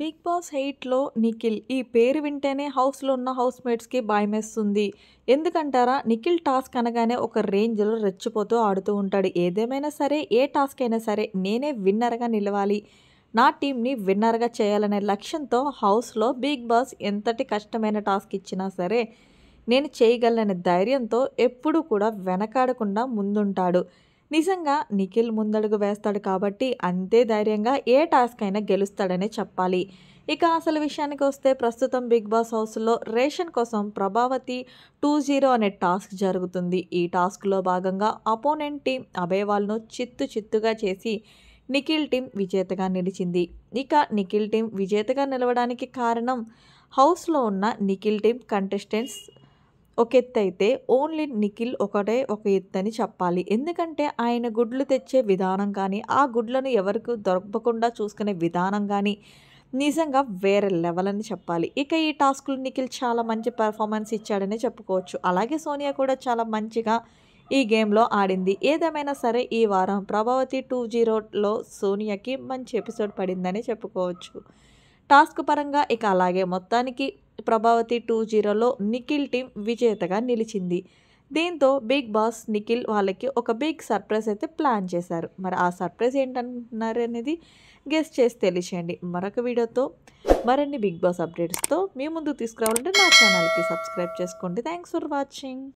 big boss హెయిట్లో Nikhil ఈ పేరు వింటేనే హౌస్లో ఉన్న హౌస్ మేట్స్కి భయమేస్తుంది ఎందుకంటారా నిఖిల్ టాస్క్ అనగానే ఒక రేంజ్లో రెచ్చిపోతూ ఆడుతూ ఉంటాడు ఏదేమైనా సరే ఏ టాస్క్ అయినా సరే నేనే విన్నర్గా నిలవాలి నా టీంని విన్నర్గా చేయాలనే లక్ష్యంతో హౌస్లో బిగ్ బాస్ ఎంతటి కష్టమైన టాస్క్ ఇచ్చినా సరే నేను చేయగలనే ధైర్యంతో ఎప్పుడూ కూడా వెనకాడకుండా ముందుంటాడు నిజంగా నిఖిల్ ముందడుగు వేస్తాడు కాబట్టి అంతే ధైర్యంగా ఏ టాస్క్ అయినా గెలుస్తాడనే చెప్పాలి ఇక అసలు విషయానికి వస్తే ప్రస్తుతం బిగ్ బాస్ హౌస్లో రేషన్ కోసం ప్రభావతి టూ జీరో అనే టాస్క్ జరుగుతుంది ఈ టాస్క్లో భాగంగా అపోనెంట్ టీం అభయవాల్ను చిత్తు చిత్తుగా చేసి నిఖిల్ టీం విజేతగా నిలిచింది ఇక నిఖిల్ టీం విజేతగా నిలవడానికి కారణం హౌస్లో ఉన్న నిఖిల్ టీం కంటెస్టెంట్స్ ఒక ఎత్తు అయితే ఓన్లీ నిఖిల్ ఒకటే ఒక ఎత్తు అని చెప్పాలి ఎందుకంటే ఆయన గుడ్లు తెచ్చే విధానం కానీ ఆ గుడ్లను ఎవరికి దొరకకుండా చూసుకునే విధానం కానీ నిజంగా వేరే లెవెల్ అని చెప్పాలి ఇక ఈ టాస్క్లు నిఖిల్ చాలా మంచి పెర్ఫార్మెన్స్ ఇచ్చాడనే చెప్పుకోవచ్చు అలాగే సోనియా కూడా చాలా మంచిగా ఈ గేమ్లో ఆడింది ఏదేమైనా సరే ఈ వారం ప్రభావతి టూ జీరోలో సోనియాకి మంచి ఎపిసోడ్ పడిందని చెప్పుకోవచ్చు టాస్క్ పరంగా ఇక అలాగే మొత్తానికి ప్రభావతి టూ జీరోలో నిఖిల్ టీం విజేతగా నిలిచింది దీంతో బిగ్ బాస్ నిఖిల్ వాళ్ళకి ఒక బిగ్ సర్ప్రైజ్ అయితే ప్లాన్ చేశారు మరి ఆ సర్ప్రైజ్ ఏంటన్నారు అనేది గెస్ట్ చేసి తెలిసేయండి మరొక వీడియోతో మరిన్ని బిగ్ బాస్ అప్డేట్స్తో మీ ముందు తీసుకురావాలంటే నా ఛానల్కి సబ్స్క్రైబ్ చేసుకోండి థ్యాంక్స్ ఫర్ వాచింగ్